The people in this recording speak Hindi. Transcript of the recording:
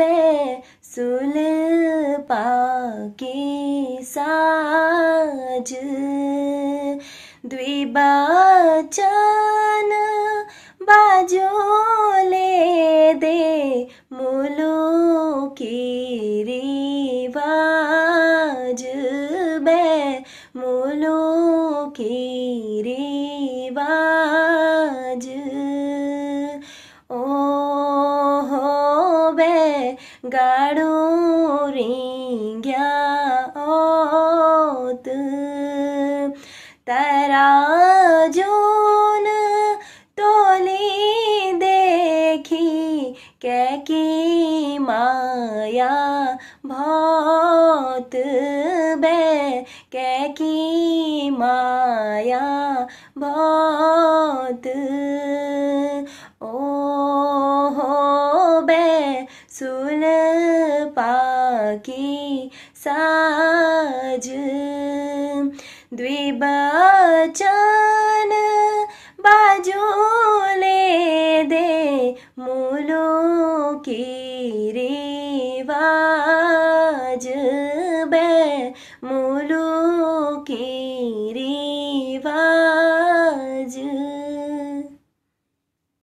बे सुल पाके साज द्विबाचन बाजोले दे मुलो की रिवाज बे मुलो की गाड़ो रेंग्या ओत जोन तोली देखी कैकी माया भौत बे कैकी माया भौत ओ हो बे सुर की साज द्विबचन बाजू ले दे मुलो की बाज बे मुलो की